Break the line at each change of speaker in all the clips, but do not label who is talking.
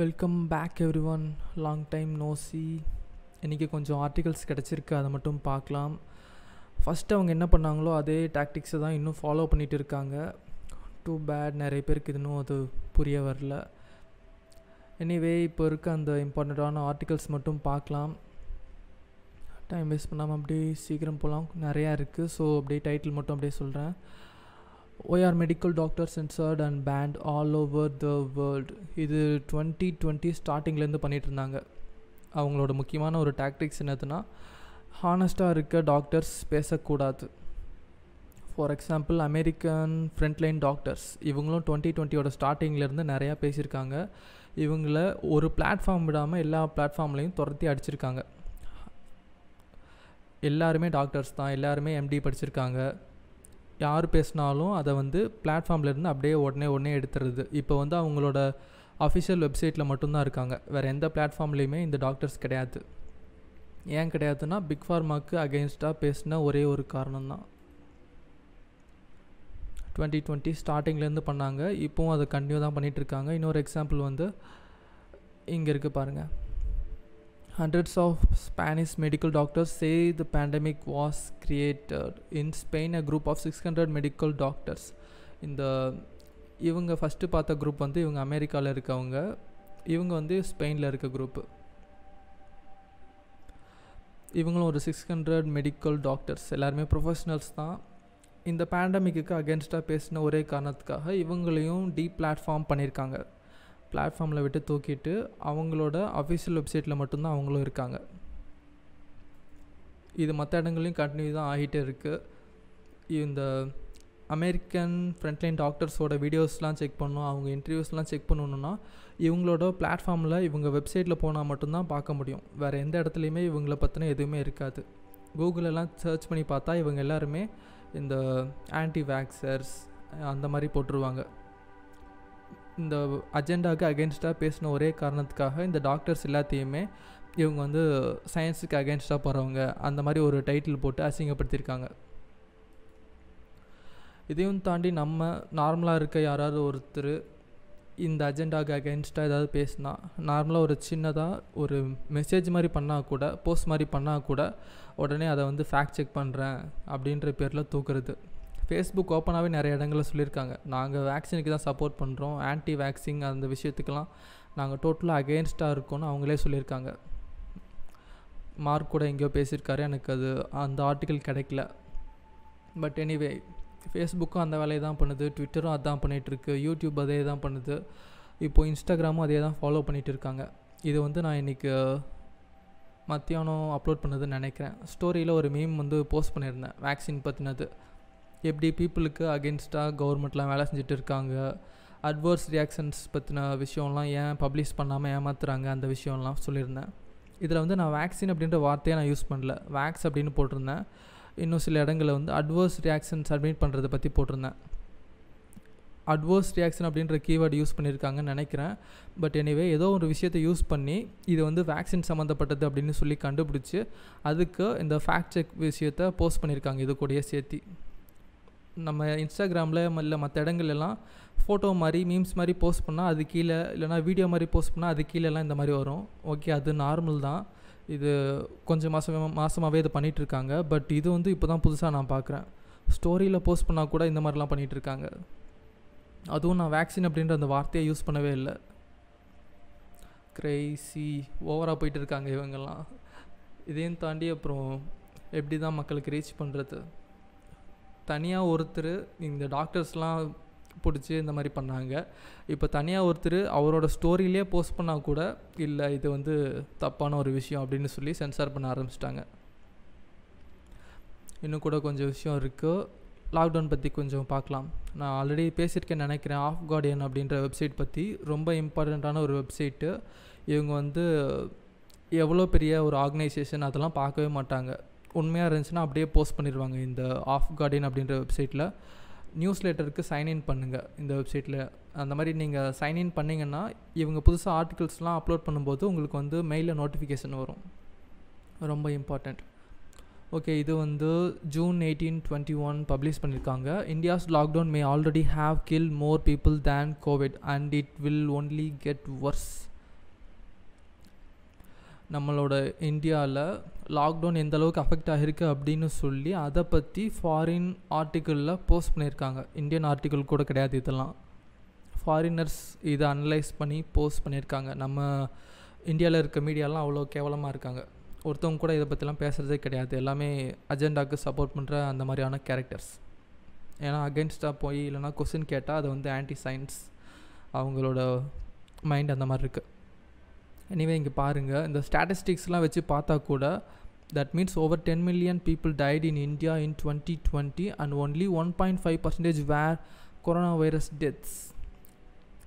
Welcome back everyone long time no see இன்றைக்கி கொஞ்சம் articles கிடச்சிருக்கு அதை மட்டும் பார்க்கலாம் ஃபஸ்ட்டு அவங்க என்ன பண்ணாங்களோ அதே டாக்டிக்ஸை தான் இன்னும் ஃபாலோ பண்ணிகிட்டு இருக்காங்க டூ பேட் நிறைய பேருக்கு இன்னும் அது புரிய வரல எனிவே இப்போ இருக்க அந்த இம்பார்ட்டண்ட்டான ஆர்டிகல்ஸ் மட்டும் பார்க்கலாம் டைம் வேஸ்ட் பண்ணாமல் அப்படியே சீக்கிரம் போகலாம் நிறையா இருக்குது ஸோ அப்படியே டைட்டில் மட்டும் அப்படியே சொல்கிறேன் why are medical doctors censored and banned all over the world இது டுவெண்ட்டி டுவெண்ட்டி ஸ்டார்டிங்லேருந்து பண்ணிகிட்டு இருந்தாங்க அவங்களோட முக்கியமான ஒரு டாக்டிக்ஸ் என்னதுன்னா ஹானஸ்ட்டாக இருக்க டாக்டர்ஸ் பேசக்கூடாது for example American frontline doctors இவங்களும் டுவெண்ட்டி டுவெண்ட்டியோட ஸ்டார்டிங்லேருந்து நிறையா பேசியிருக்காங்க இவங்கள ஒரு பிளாட்ஃபார்ம் விடாமல் எல்லா பிளாட்ஃபார்ம்லேயும் துரத்தி அடிச்சிருக்காங்க எல்லாருமே டாக்டர்ஸ் தான் எல்லாருமே எம்டி படிச்சிருக்காங்க யார் பேசினாலும் அதை வந்து பிளாட்ஃபார்ம்லேருந்து அப்படியே உடனே உடனே எடுத்துடுது இப்போ வந்து அவங்களோட அஃபிஷியல் வெப்சைட்டில் மட்டும்தான் இருக்காங்க வேறு எந்த பிளாட்ஃபார்ம்லேயுமே இந்த டாக்டர்ஸ் கிடையாது ஏன் கிடையாதுன்னா பிக் ஃபார்மாக்கு அகெயின்ஸ்டாக பேசின ஒரே ஒரு காரணம் தான் டுவெண்ட்டி டுவெண்ட்டி ஸ்டார்டிங்லேருந்து பண்ணாங்க இப்போவும் அதை கண்டினியூ தான் பண்ணிகிட்ருக்காங்க இன்னொரு எக்ஸாம்பிள் வந்து இங்கே இருக்குது பாருங்கள் Hundreds of Spanish medical doctors say the pandemic was created. In Spain, a group of 600 medical doctors. இந்த இவங்க ஃபஸ்ட்டு பார்த்த குரூப் வந்து இவங்க அமெரிக்காவில் இருக்கவங்க இவங்க வந்து ஸ்பெயினில் இருக்க குரூப்பு இவங்களும் ஒரு சிக்ஸ் ஹண்ட்ரட் மெடிக்கல் டாக்டர்ஸ் எல்லாருமே ப்ரொஃபஷ்னல்ஸ் தான் இந்த பேண்டமிக்கு அகேன்ஸ்டாக பேசின ஒரே காரணத்துக்காக இவங்களையும் டீ பிளாட்ஃபார்ம் பண்ணியிருக்காங்க பிளாட்ஃபார்மில் விட்டு தூக்கிட்டு அவங்களோட அஃபிஷியல் வெப்சைட்டில் மட்டும்தான் அவங்களும் இருக்காங்க இது மற்ற இடங்கள்லையும் கண்டினியூ தான் ஆகிட்டே இருக்குது இந்த அமெரிக்கன் ஃப்ரண்ட்லைன் டாக்டர்ஸோட வீடியோஸ்லாம் செக் பண்ணணும் அவங்க இன்டர்வியூஸ்லாம் செக் பண்ணணுன்னா இவங்களோட பிளாட்ஃபார்மில் இவங்க வெப்சைட்டில் போனால் மட்டும்தான் பார்க்க முடியும் வேறு எந்த இடத்துலையுமே இவங்கள பற்றின எதுவுமே இருக்காது கூகுளெல்லாம் சர்ச் பண்ணி பார்த்தா இவங்க எல்லாருமே இந்த ஆன்டி வேக்சர்ஸ் அந்த மாதிரி போட்டுருவாங்க இந்த அஜெண்டாவுக்கு அகேன்ஸ்டாக பேசின ஒரே காரணத்துக்காக இந்த டாக்டர்ஸ் எல்லாத்தையுமே இவங்க வந்து சயின்ஸுக்கு அகேன்ஸ்டாக போகிறவங்க அந்த மாதிரி ஒரு டைட்டில் போட்டு அசிங்கப்படுத்தியிருக்காங்க இதையும் தாண்டி நம்ம நார்மலாக இருக்க யாராவது ஒருத்தர் இந்த அஜெண்டாவுக்கு அகேன்ஸ்டாக ஏதாவது பேசினா நார்மலாக ஒரு சின்னதாக ஒரு மெசேஜ் மாதிரி பண்ணால் கூட போஸ்ட் மாதிரி பண்ணால் கூட உடனே அதை வந்து ஃபேக்ட் செக் பண்ணுறேன் அப்படின்ற பேரில் தூக்குறது ஃபேஸ்புக் ஓப்பனாகவே நிறைய இடங்களில் சொல்லியிருக்காங்க நாங்கள் வேக்சினுக்கு தான் சப்போர்ட் பண்ணுறோம் ஆன்டி வேக்சின் அந்த விஷயத்துக்கெல்லாம் நாங்கள் டோட்டலாக அகேன்ஸ்டாக இருக்கோம்னு அவங்களே சொல்லியிருக்காங்க மார்க் கூட எங்கேயோ பேசியிருக்காரு எனக்கு அது அந்த ஆர்டிக்கல் கிடைக்கல பட் எனிவே ஃபேஸ்புக்கும் அந்த வேலையை தான் பண்ணுது ட்விட்டரும் அதான் பண்ணிகிட்ருக்கு யூடியூப் அதே தான் பண்ணுது இப்போது இன்ஸ்டாகிராமும் அதே தான் ஃபாலோ பண்ணிகிட்டு இருக்காங்க இது வந்து நான் இன்றைக்கி மத்தியானம் அப்லோட் பண்ணதுன்னு நினைக்கிறேன் ஸ்டோரியில் ஒரு மீம் வந்து போஸ்ட் பண்ணியிருந்தேன் வேக்சின் பற்றினது எப்படி பீப்புளுக்கு அகென்ஸ்டாக கவர்மெண்ட்லாம் வேலை செஞ்சுட்டு இருக்காங்க அட்வர்ஸ் ரியாக்ஷன்ஸ் பற்றின விஷயம்லாம் ஏன் பப்ளிஷ் பண்ணாமல் ஏமாத்துறாங்க அந்த விஷயம்லாம் சொல்லியிருந்தேன் இதில் வந்து நான் வேக்சின் அப்படின்ற வார்த்தையை நான் யூஸ் பண்ணல வேக்ஸ் அப்படின்னு போட்டிருந்தேன் இன்னும் சில இடங்களில் வந்து அட்வர்ஸ் ரியாக்ஷன்ஸ் அட்மிட் பண்ணுறதை பற்றி போட்டிருந்தேன் அட்வர்ஸ் ரியாக்ஷன் அப்படின்ற கீவேர்டு யூஸ் பண்ணியிருக்காங்கன்னு நினைக்கிறேன் பட் எனிவே ஏதோ ஒரு விஷயத்தை யூஸ் பண்ணி இது வந்து வேக்சின் சம்மந்தப்பட்டது அப்படின்னு சொல்லி கண்டுபிடிச்சி அதுக்கு இந்த ஃபேக்ட் செக் விஷயத்தை போஸ்ட் பண்ணியிருக்காங்க இது கூடயே சேர்த்து நம்ம இன்ஸ்டாகிராமில் இல்லை மற்ற இடங்கள்லாம் ஃபோட்டோ மாதிரி மீம்ஸ் மாதிரி போஸ்ட் பண்ணால் அது கீழே இல்லைனா வீடியோ மாதிரி போஸ்ட் பண்ணால் அது கீழேலாம் இந்த மாதிரி வரும் ஓகே அது நார்மல் தான் இது கொஞ்சம் மாதமே மாதமாகவே இது பண்ணிகிட்ருக்காங்க பட் இது வந்து இப்போ தான் புதுசாக நான் பார்க்குறேன் ஸ்டோரியில் போஸ்ட் பண்ணால் கூட இந்த மாதிரிலாம் பண்ணிகிட்ருக்காங்க அதுவும் நான் வேக்சின் அப்படின்ற அந்த வார்த்தையை யூஸ் பண்ணவே இல்லை க்ரைசி ஓவராக போயிட்டு இருக்காங்க இவங்கெல்லாம் இதையும் தாண்டி அப்புறம் எப்படி தான் மக்களுக்கு ரீச் பண்ணுறது தனியாக ஒருத்தர் இந்த டாக்டர்ஸ்லாம் பிடிச்சி இந்த மாதிரி பண்ணாங்க இப்போ தனியாக ஒருத்தர் அவரோட ஸ்டோரியிலே போஸ்ட் பண்ணால் கூட இல்லை இது வந்து தப்பான ஒரு விஷயம் அப்படின்னு சொல்லி சென்சார் பண்ண ஆரம்பிச்சிட்டாங்க இன்னும் கூட கொஞ்சம் விஷயம் இருக்குது லாக்டவுன் பற்றி கொஞ்சம் பார்க்கலாம் நான் ஆல்ரெடி பேசியிருக்கேன் நினைக்கிறேன் ஆஃப் கார்டியன் அப்படின்ற வெப்சைட் பற்றி ரொம்ப இம்பார்ட்டண்ட்டான ஒரு வெப்சைட்டு இவங்க வந்து எவ்வளோ பெரிய ஒரு ஆர்கனைசேஷன் அதெல்லாம் பார்க்கவே மாட்டாங்க உண்மையாக இருந்துச்சுன்னா அப்படியே போஸ்ட் பண்ணிடுவாங்க இந்த ஆஃப் கார்டின் அப்படின்ற வெப்சைட்டில் நியூஸ் லெட்டருக்கு சைன்இன் பண்ணுங்கள் இந்த வெப்சைட்டில் அந்த மாதிரி நீங்கள் சைன்இன் பண்ணிங்கன்னா இவங்க புதுசாக ஆர்டிகல்ஸ்லாம் அப்லோட் பண்ணும்போது உங்களுக்கு வந்து மெயிலில் நோட்டிஃபிகேஷன் வரும் ரொம்ப இம்பார்ட்டண்ட் ஓகே இது வந்து June eighteen twenty one publish பண்ணியிருக்காங்க India's lockdown may already have kill more people than Covid and it will only get worse நம்மளோட இந்தியாவில் லாக்டவுன் எந்தளவுக்கு அஃபெக்ட் ஆகிருக்கு அப்படின்னு சொல்லி அதை பற்றி ஃபாரின் ஆர்டிக்கிளில் போஸ்ட் பண்ணியிருக்காங்க இந்தியன் ஆர்டிக்கிள் கூட கிடையாது இதெல்லாம் ஃபாரினர்ஸ் இதை அனலைஸ் பண்ணி போஸ்ட் பண்ணியிருக்காங்க நம்ம இந்தியாவில் இருக்க மீடியாலாம் அவ்வளோ கேவலமாக இருக்காங்க ஒருத்தவங்க கூட இதை பற்றிலாம் பேசுகிறதே கிடையாது எல்லாமே அஜெண்டாவுக்கு சப்போர்ட் பண்ணுற அந்த மாதிரியான கேரக்டர்ஸ் ஏன்னா அகென்ஸ்டாக போய் இல்லைனா கொஸ்டின் கேட்டால் அதை வந்து ஆன்டி சயின்ஸ் அவங்களோட மைண்ட் அந்த மாதிரி இருக்குது எனிவே இங்கே பாருங்கள் இந்த ஸ்டாட்டிஸ்டிக்ஸ்லாம் வச்சு பார்த்தா கூட that means over ten million people died in India in twenty twenty and only one point five percentage were corona virus deaths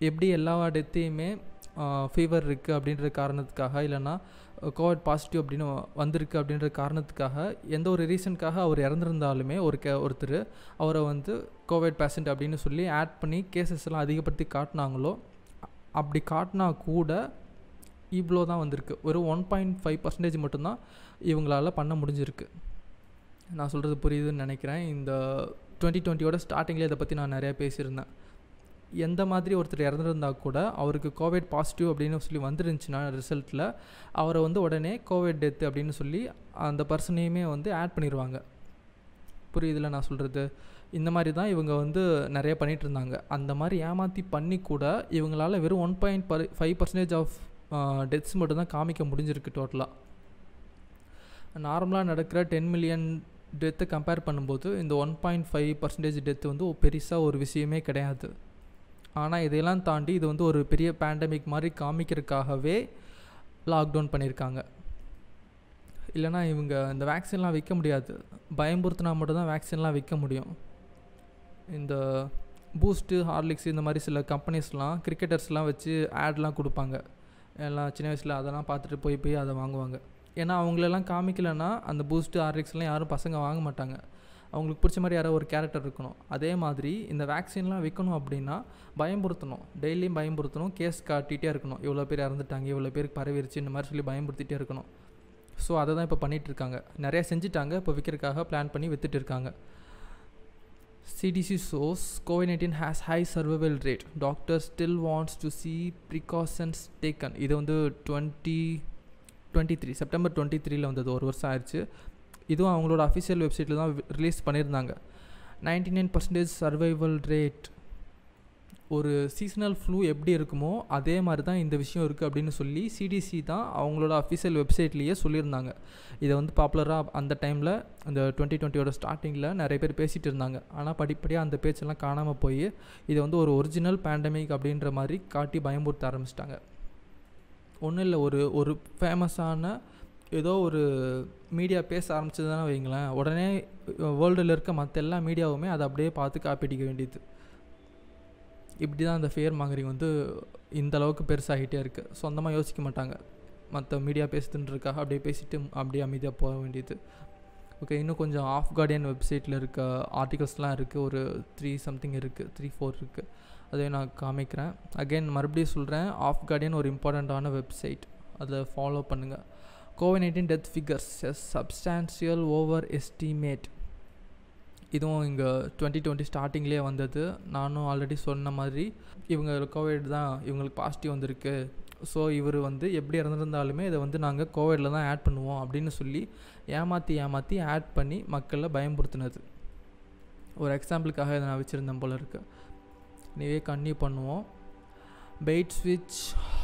எப்படி எல்லா டெத்தையுமே ஃபீவர் இருக்குது அப்படின்ற காரணத்துக்காக இல்லைனா கோவிட் பாசிட்டிவ் அப்படின்னு வந்திருக்கு அப்படின்ற காரணத்துக்காக எந்த ஒரு ரீசனுக்காக அவர் இறந்துருந்தாலுமே ஒரு கே ஒருத்தர் அவரை வந்து கோவிட் பேஷண்ட் அப்படின்னு சொல்லி ஆட் பண்ணி கேசஸ்லாம் அதிகப்படுத்தி காட்டினாங்களோ அப்படி காட்டினா கூட இவ்வளோ தான் வந்திருக்கு ஒரு ஒன் பாயிண்ட் ஃபைவ் பர்சன்டேஜ் மட்டும்தான் இவங்களால் பண்ண முடிஞ்சிருக்கு நான் சொல்கிறது புரியுதுன்னு நினைக்கிறேன் இந்த டுவெண்ட்டி டுவெண்ட்டியோட ஸ்டார்டிங்கில் இதை பற்றி நான் நிறையா பேசியிருந்தேன் எந்த மாதிரி ஒருத்தர் இறந்துருந்தால் கூட அவருக்கு கோவிட் பாசிட்டிவ் அப்படின்னு சொல்லி வந்துருந்துச்சுன்னா ரிசல்ட்டில் அவரை வந்து உடனே கோவிட் டெத்து அப்படின்னு சொல்லி அந்த பர்சனையுமே வந்து ஆட் பண்ணிடுவாங்க புரியுதில்ல நான் சொல்கிறது இந்த மாதிரி தான் இவங்க வந்து நிறைய பண்ணிகிட்டு இருந்தாங்க அந்த மாதிரி ஏமாற்றி பண்ணி கூட இவங்களால் வெறும் one point per five percentage of deaths மட்டும்தான் காமிக்க முடிஞ்சிருக்கு டோட்டலாக நார்மலாக நடக்கிற டென் மில்லியன் டெத்தை கம்பேர் பண்ணும்போது இந்த one point five percentage death வந்து பெருசாக ஒரு விஷயமே கிடையாது ஆனால் இதையெல்லாம் தாண்டி இது வந்து ஒரு பெரிய பேண்டமிக் மாதிரி காமிக்கிறதுக்காகவே லாக்டவுன் பண்ணியிருக்காங்க இல்லைனா இவங்க இந்த வேக்சின்லாம் விற்க முடியாது பயம்புறுத்தினா மட்டும்தான் வேக்சின்லாம் விற்க முடியும் இந்த பூஸ்ட்டு ஹார்லிக்ஸ் இந்த மாதிரி சில கம்பெனிஸ்லாம் கிரிக்கெட்டர்ஸ்லாம் வச்சு ஆட்லாம் கொடுப்பாங்க எல்லாம் சின்ன வயசில் அதெல்லாம் பார்த்துட்டு போய் போய் அதை வாங்குவாங்க ஏன்னா அவங்களெல்லாம் காமிக்கலைன்னா அந்த பூஸ்ட்டு ஆர்ரிக்ஸ்லாம் யாரும் பசங்க வாங்க மாட்டாங்க அவங்களுக்கு பிடிச்ச மாதிரி யாராவது ஒரு கேரக்டர் இருக்கணும் அதே மாதிரி இந்த வேக்சின்லாம் விற்கணும் அப்படின்னா பயம்படுத்தணும் டெய்லியும் பயம்படுத்தணும் கேஸ் காட்டிகிட்டே இருக்கணும் இவ்வளோ பேர் இறந்துட்டாங்க இவ்வளோ பேருக்கு பரவிருச்சு இந்த மாதிரி சொல்லி பயம்படுத்திகிட்டே இருக்கணும் ஸோ அதை தான் இப்போ பண்ணிகிட்டு இருக்காங்க நிறையா செஞ்சுட்டாங்க இப்போ விற்கிறதுக்காக பிளான் பண்ணி விற்றுட்டு இருக்காங்க CDC source COVID-19 has high survival rate. Doctor still wants to see precautions taken. இது வந்து twenty twenty three September twenty த்ரீல வந்தது ஒரு வருஷம் ஆயிடுச்சு இதுவும் அவங்களோட அஃபிஷியல் வெப்சைட்டில் தான் ரிலீஸ் பண்ணியிருந்தாங்க ninety nine percentage survival rate ஒரு சீசனல் ஃப்ளூ எப்படி இருக்குமோ அதே மாதிரி தான் இந்த விஷயம் இருக்குது அப்படின்னு சொல்லி சிடிசி தான் அவங்களோட அஃபிஷியல் வெப்சைட்லேயே சொல்லியிருந்தாங்க இதை வந்து பாப்புலராக அந்த டைமில் அந்த டுவெண்ட்டி டுவெண்ட்டியோட ஸ்டார்டிங்கில் நிறைய பேர் பேசிகிட்டு இருந்தாங்க ஆனால் படிப்படியாக அந்த பேச்செல்லாம் காணாமல் போய் இதை வந்து ஒரு ஒரிஜினல் பேண்டமிக் அப்படின்ற மாதிரி காட்டி பயமுறுத்த ஆரம்பிச்சிட்டாங்க ஒன்றும் இல்லை ஒரு ஒரு ஃபேமஸான ஏதோ ஒரு மீடியா பேச ஆரம்பிச்சதுன்னா வைங்களேன் உடனே வேர்ல்டில் இருக்க மற்ற எல்லா மீடியாவுமே அதை அப்படியே பார்த்து காப்பிடிக்க வேண்டியது இப்படி தான் அந்த ஃபேர் மாங்கரிங் வந்து இந்த அளவுக்கு பெருசாகிட்டே இருக்குது சொந்தமாக யோசிக்க மாட்டாங்க மற்ற மீடியா பேசுதுன்றக்கா அப்படியே பேசிட்டு அப்படியே அமைதியாக போக வேண்டியது ஓகே இன்னும் கொஞ்சம் ஆஃப் கார்டியன் வெப்சைட்டில் இருக்க ஆர்டிகல்ஸ்லாம் இருக்குது ஒரு த்ரீ சம்திங் இருக்குது த்ரீ ஃபோர் இருக்குது அதை நான் காமிக்கிறேன் அகெயின் மறுபடியும் சொல்கிறேன் ஆஃப் கார்டியன் ஒரு இம்பார்ட்டண்ட்டான வெப்சைட் அதை ஃபாலோ பண்ணுங்கள் Covid nineteen death figures is substantial over estimate இதுவும் இங்கே டுவெண்ட்டி டுவெண்ட்டி ஸ்டார்டிங்லேயே வந்தது நானும் ஆல்ரெடி சொன்ன மாதிரி இவங்க கோவிட் தான் இவங்களுக்கு பாசிட்டிவ் வந்திருக்கு ஸோ இவர் வந்து எப்படி இறந்துருந்தாலுமே இதை வந்து நாங்கள் கோவிடில் தான் ஆட் பண்ணுவோம் அப்படின்னு சொல்லி ஏமாற்றி ஏமாற்றி ஆட் பண்ணி மக்களை பயம்படுத்தினது ஒரு எக்ஸாம்பிளுக்காக இதை நான் வச்சுருந்தேன் போல இருக்கு நீவே கன்னியூ பண்ணுவோம் பெயிட் ஸ்விட்ச்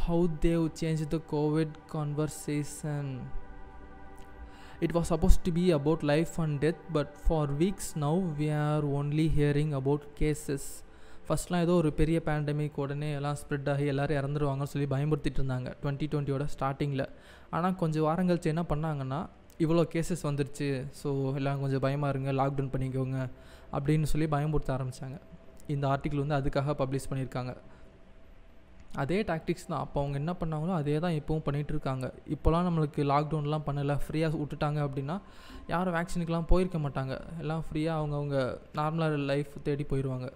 how they change the Covid conversation It was supposed to be about life and death, but for weeks now we are only hearing about cases. ஃபஸ்ட்லாம் ஏதோ ஒரு பெரிய பேண்டமிக் உடனே எல்லாம் ஸ்ப்ரெட் ஆகி எல்லோரும் இறந்துருவாங்கன்னு சொல்லி பயமுறுத்திட்டு இருந்தாங்க டுவெண்ட்டி டுவெண்ட்டியோட ஸ்டார்டிங்கில் ஆனால் கொஞ்சம் வாரம் கழிச்சு என்ன பண்ணாங்கன்னா இவ்வளோ கேசஸ் வந்துருச்சு ஸோ எல்லாம் கொஞ்சம் பயமாக இருங்க லாக்டவுன் பண்ணிக்கோங்க அப்படின்னு சொல்லி பயமுறுத்த ஆரம்பித்தாங்க இந்த ஆர்டிக்கிள் வந்து அதுக்காக பப்ளிஷ் பண்ணியிருக்காங்க அதே டாக்டிக்ஸ் தான் அப்போ அவங்க என்ன பண்ணாங்களோ அதே தான் இப்போவும் பண்ணிகிட்ருக்காங்க இப்போலாம் நம்மளுக்கு லாக்டவுன்லாம் பண்ணலை ஃப்ரீயாக விட்டுட்டாங்க அப்படின்னா யாரும் வேக்சினுக்கெலாம் போயிருக்க மாட்டாங்க எல்லாம் ஃப்ரீயாக அவங்கவுங்க நார்மலாக லைஃப் தேடி போயிடுவாங்க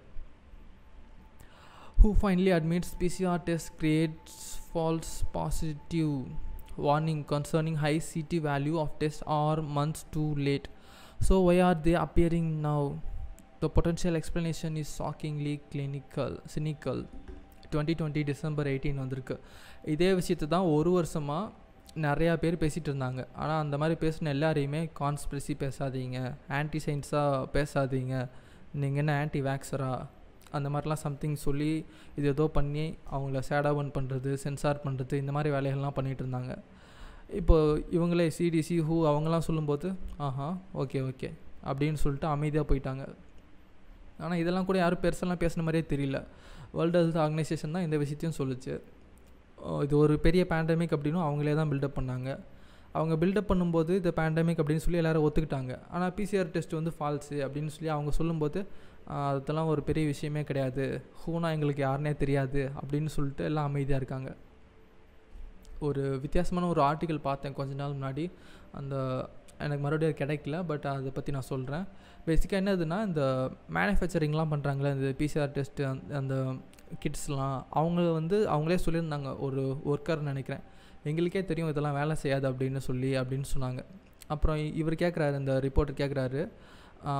ஹூ finally admits PCR test creates false positive warning concerning high CT value of test are months too late so why are they appearing now the potential explanation is shockingly clinical cynical twenty twenty December eighteen வந்திருக்கு இதே விஷயத்த தான் ஒரு வருஷமாக நிறையா பேர் பேசிகிட்டு இருந்தாங்க ஆனால் அந்த மாதிரி பேசின எல்லாரையுமே கான்ஸ்பிரசி பேசாதீங்க ஆன்டி சயின்ஸாக பேசாதீங்க நீங்கள் என்ன ஆன்டி வேக்ஸரா அந்த மாதிரிலாம் சம்திங் சொல்லி இது ஏதோ பண்ணி அவங்கள சேடாக ஒன் பண்ணுறது சென்சார் பண்ணுறது இந்த மாதிரி வேலைகள்லாம் பண்ணிகிட்டு இருந்தாங்க இப்போ இவங்களே சிடிசி ஹூ அவங்களாம் சொல்லும்போது ஆஹா ஓகே ஓகே அப்படின்னு சொல்லிட்டு அமைதியாக போயிட்டாங்க ஆனால் இதெல்லாம் கூட யாரும் பெருசெல்லாம் பேசுன மாதிரியே தெரியல வேர்ல்டு ஹெல்த் ஆர்கனைசேஷன் தான் இந்த விஷயத்தையும் சொல்லிச்சு இது ஒரு பெரிய பேண்டமிக் அப்படின்னு அவங்களே தான் பில்டப் பண்ணாங்க அவங்க பில்டப் பண்ணும்போது இந்த பேண்டமிக் அப்படின்னு சொல்லி எல்லோரும் ஒத்துக்கிட்டாங்க ஆனால் பிசிஆர் டெஸ்ட் வந்து ஃபால்ஸு அப்படின்னு சொல்லி அவங்க சொல்லும்போது அதெல்லாம் ஒரு பெரிய விஷயமே கிடையாது ஹூனா எங்களுக்கு யாருனே தெரியாது அப்படின்னு சொல்லிட்டு எல்லாம் அமைதியாக இருக்காங்க ஒரு வித்தியாசமான ஒரு ஆர்டிக்கல் பார்த்தேன் கொஞ்ச நாள் முன்னாடி அந்த எனக்கு மறுபடியும் கிடைக்கல பட் அதை பற்றி நான் சொல்கிறேன் பேசிக்காக என்னதுன்னா இந்த மேனுஃபேக்சரிங்லாம் பண்ணுறாங்களே இந்த பிசிஆர் டெஸ்ட்டு அந்த கிட்ஸ்லாம் அவங்க வந்து அவங்களே சொல்லியிருந்தாங்க ஒரு ஒர்க்கர்னு நினைக்கிறேன் எங்களுக்கே தெரியும் இதெல்லாம் வேலை செய்யாது அப்படின்னு சொல்லி அப்படின்னு சொன்னாங்க அப்புறம் இவர் கேட்குறாரு இந்த ரிப்போர்ட்டர் கேட்குறாரு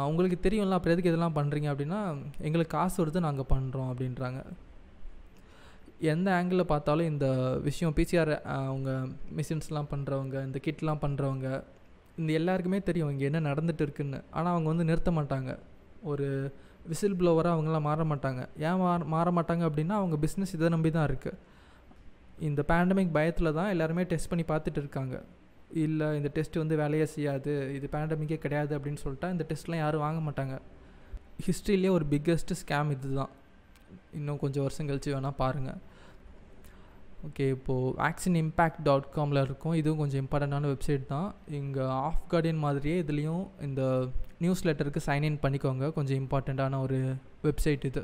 உங்களுக்கு தெரியும்ல அப்புறம் எதுக்கு இதெல்லாம் பண்ணுறீங்க அப்படின்னா எங்களுக்கு காசு வருது நாங்கள் பண்ணுறோம் அப்படின்றாங்க எந்த ஆங்கிளில் பார்த்தாலும் இந்த விஷயம் பிசிஆர் அவங்க மிஷின்ஸ்லாம் பண்ணுறவங்க இந்த கிட்லாம் பண்ணுறவங்க இந்த எல்லாருக்குமே தெரியும் இங்கே என்ன நடந்துகிட்டு இருக்குன்னு ஆனால் அவங்க வந்து நிறுத்த மாட்டாங்க ஒரு விசில் ப்ளோவராக அவங்களாம் மாற மாட்டாங்க ஏன் மாற மாற மாட்டாங்க அப்படின்னா அவங்க பிஸ்னஸ் இதை நம்பி தான் இருக்குது இந்த பேண்டமிக் பயத்தில் தான் எல்லாருமே டெஸ்ட் பண்ணி பார்த்துட்டு இருக்காங்க இல்லை இந்த டெஸ்ட்டு வந்து வேலையே செய்யாது இது பேண்டமிக்கே கிடையாது அப்படின்னு சொல்லிட்டா இந்த டெஸ்ட்லாம் யாரும் வாங்க மாட்டாங்க ஹிஸ்ட்ரியிலே ஒரு பிக்கஸ்ட்டு ஸ்கேம் இது தான் இன்னும் கொஞ்சம் வருஷம் கழிச்சு வேணால் பாருங்கள் ஓகே இப்போது ஆக்ஷன் இம்பேக்ட் டாட் காமில் இருக்கும் இதுவும் கொஞ்சம் இம்பார்ட்டண்டான வெப்சைட் தான் இங்கே ஆஃப் கார்டியன் மாதிரியே இதுலேயும் இந்த நியூஸ் லெட்டருக்கு சைன்இன் பண்ணிக்கோங்க கொஞ்சம் இம்பார்ட்டண்ட்டான ஒரு வெப்சைட் இது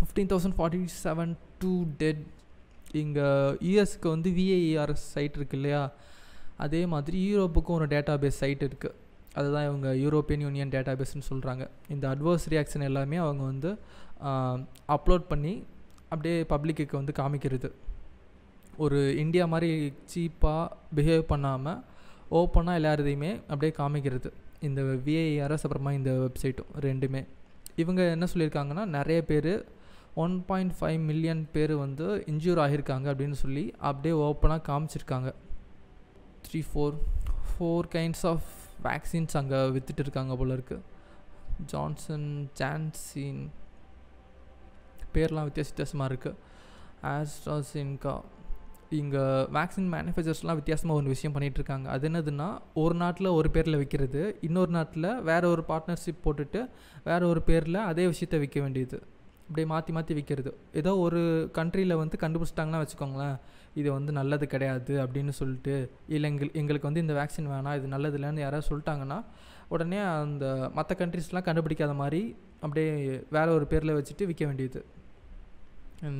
fifteen thousand forty seven two dead இங்கே யூஎஸ்க்கு வந்து விஏஇஆர்எஸ் சைட் e இருக்குது இல்லையா அதே மாதிரி யூரோப்புக்கும் ஒரு டேட்டா பேஸ் சைட் இருக்குது அதுதான் இவங்க யூரோப்பியன் யூனியன் டேட்டா பேஸ்னு சொல்கிறாங்க இந்த அட்வர்ஸ் ரியாக்ஷன் எல்லாமே அவங்க வந்து அப்லோட் பண்ணி அப்படியே பப்ளிக்கு வந்து காமிக்கிறது ஒரு இந்தியா மாதிரி சீப்பாக பிஹேவ் பண்ணாமல் ஓப்பனாக எல்லாத்தையுமே அப்படியே காமிக்கிறது இந்த விஐஆர்எஸ் அப்புறமா இந்த வெப்சைட்டும் ரெண்டுமே இவங்க என்ன சொல்லியிருக்காங்கன்னா நிறைய பேர் ஒன் பாயிண்ட் ஃபைவ் மில்லியன் பேர் வந்து இன்ஜூர் ஆகியிருக்காங்க அப்படின்னு சொல்லி அப்படியே ஓப்பனாக காமிச்சிருக்காங்க three four four kinds of vaccines அங்கே விற்றுட்டு இருக்காங்க போல இருக்குது ஜான்சன் ஜான்சின் பேர்லாம் வித்தியாச வித்தியாசமாக இருக்குது ஆஸ்ட்ராசின்கா இங்கே வேக்சின் மேனுஃபேக்சர்ஸ்லாம் வித்தியாசமாக ஒரு விஷயம் பண்ணிகிட்ருக்காங்க அது என்னதுன்னா ஒரு நாட்டில் ஒரு பேரில் விற்கிறது இன்னொரு நாட்டில் வேறு ஒரு பார்ட்னர்ஷிப் போட்டுட்டு வேறு ஒரு பேரில் அதே விஷயத்தை விற்க வேண்டியது இப்படியே மாற்றி மாற்றி விற்கிறது ஏதோ ஒரு கண்ட்ரியில் வந்து கண்டுபிடிச்சிட்டாங்கன்னா வச்சுக்கோங்களேன் இது வந்து நல்லது கிடையாது அப்படின்னு சொல்லிட்டு இல்லை எங்கள் எங்களுக்கு வந்து இந்த வேக்சின் வேணாம் இது நல்லது இல்லைன்னு யாராவது சொல்லிட்டாங்கன்னா உடனே அந்த மற்ற கண்ட்ரிஸ்லாம் கண்டுபிடிக்காத மாதிரி அப்படியே வேறு ஒரு பேரில் வச்சுட்டு விற்க வேண்டியது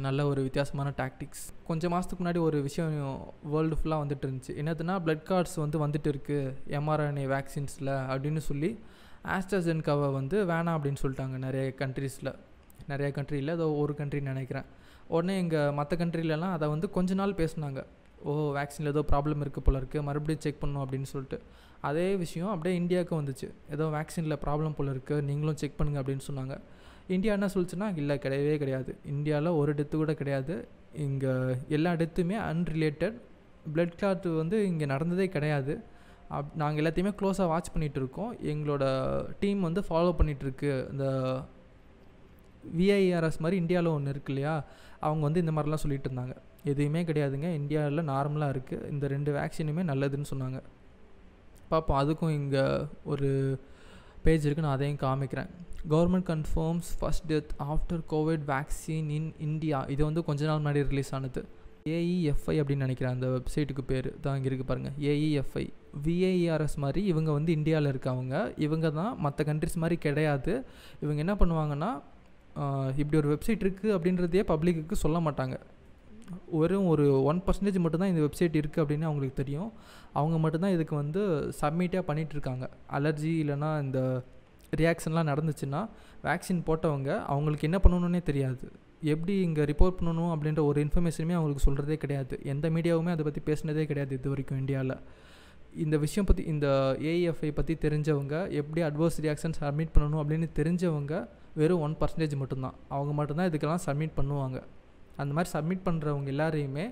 நல்ல ஒரு வித்தியாசமான டாக்டிக்ஸ் கொஞ்சம் மாதத்துக்கு முன்னாடி ஒரு விஷயம் வேர்ல்டு ஃபுல்லாக வந்துட்டு இருந்துச்சு என்னதுன்னா பிளட் கார்ட்ஸ் வந்து வந்துட்டு இருக்குது எம்ஆர்என்ஏ வேக்சின்ஸில் அப்படின்னு சொல்லி ஆஸ்ட்ராஜென்காவை வந்து வேணாம் அப்படின்னு சொல்லிட்டாங்க நிறைய கண்ட்ரீஸில் நிறைய கண்ட்ரியில் ஏதோ ஒரு கண்ட்ரின்னு நினைக்கிறேன் உடனே எங்கள் மற்ற கண்ட்ரிலலாம் அதை வந்து கொஞ்ச நாள் பேசினாங்க ஓ வேக்சினில் ஏதோ ப்ராப்ளம் இருக்குது போல இருக்குது மறுபடியும் செக் பண்ணும் அப்படின்னு சொல்லிட்டு அதே விஷயம் அப்படியே இந்தியாவுக்கு வந்துச்சு ஏதோ வேக்சினில் ப்ராப்ளம் போல இருக்குது நீங்களும் செக் பண்ணுங்கள் அப்படின்னு சொன்னாங்க இந்தியா என்ன சொல்லுச்சுன்னா இல்லை கிடையவே கிடையாது இந்தியாவில் ஒரு டெத்து கூட கிடையாது இங்கே எல்லா டெத்துமே அன்ரிலேட்டட் பிளட் கிளாத்து வந்து இங்கே நடந்ததே கிடையாது அப் நாங்கள் எல்லாத்தையுமே க்ளோஸாக வாட்ச் பண்ணிகிட்ருக்கோம் எங்களோட டீம் வந்து ஃபாலோ பண்ணிகிட்ருக்கு இந்த விஐஆர்எஸ் மாதிரி இந்தியாவில் ஒன்று இருக்கு இல்லையா அவங்க வந்து இந்த மாதிரிலாம் சொல்லிட்டு இருந்தாங்க எதுவுமே கிடையாதுங்க இந்தியாவில் நார்மலாக இருக்குது இந்த ரெண்டு வேக்சினுமே நல்லதுன்னு சொன்னாங்க பார்ப்போம் அதுக்கும் இங்கே ஒரு பேஜ் இருக்குது நான் அதையும் காமிக்கிறேன் government confirms first death after Covid vaccine in India இது வந்து கொஞ்ச நாள் முன்னாடி ரிலீஸ் ஆனது ஏஇஎஃப்ஐ e அப்படின்னு நினைக்கிறேன் அந்த வெப்சைட்டுக்கு பேர் தான் இங்கே இருக்குது பாருங்கள் ஏஇஎஃப்ஐ விஏஇஆர்எஸ் e e மாதிரி இவங்க வந்து இந்தியாவில் இருக்கவங்க இவங்க தான் மற்ற கண்ட்ரிஸ் மாதிரி கிடையாது இவங்க என்ன பண்ணுவாங்கன்னா இப்படி ஒரு வெப்சைட் இருக்குது அப்படின்றதையே பப்ளிக்கு சொல்ல மாட்டாங்க வெறும் ஒரு ஒன் பர்சன்டேஜ் மட்டும்தான் இந்த வெப்சைட் இருக்குது அப்படின்னு அவங்களுக்கு தெரியும் அவங்க மட்டும்தான் இதுக்கு வந்து சப்மிட்டாக இருக்காங்க அலர்ஜி இல்லைனா இந்த ரியாக்ஷன்லாம் நடந்துச்சுன்னா வேக்சின் போட்டவங்க அவங்களுக்கு என்ன பண்ணணுன்னே தெரியாது எப்படி இங்கே ரிப்போர்ட் பண்ணணும் அப்படின்ற ஒரு இன்ஃபர்மேஷனுமே அவங்களுக்கு சொல்கிறதே கிடையாது எந்த மீடியாவுமே அதை பற்றி பேசினதே கிடையாது இது வரைக்கும் இந்தியாவில் இந்த விஷயம் பற்றி இந்த ஏஇஎஃப்ஐ e பற்றி தெரிஞ்சவங்க எப்படி அட்வர்ஸ் ரியாக்ஷன் சப்மிட் பண்ணணும் அப்படின்னு தெரிஞ்சவங்க வெறும் ஒன் பர்சன்டேஜ் மட்டும்தான் அவங்க மட்டும்தான் இதுக்கெல்லாம் சப்மிட் பண்ணுவாங்க அந்த மாதிரி சப்மிட் பண்ணுறவங்க எல்லாரையுமே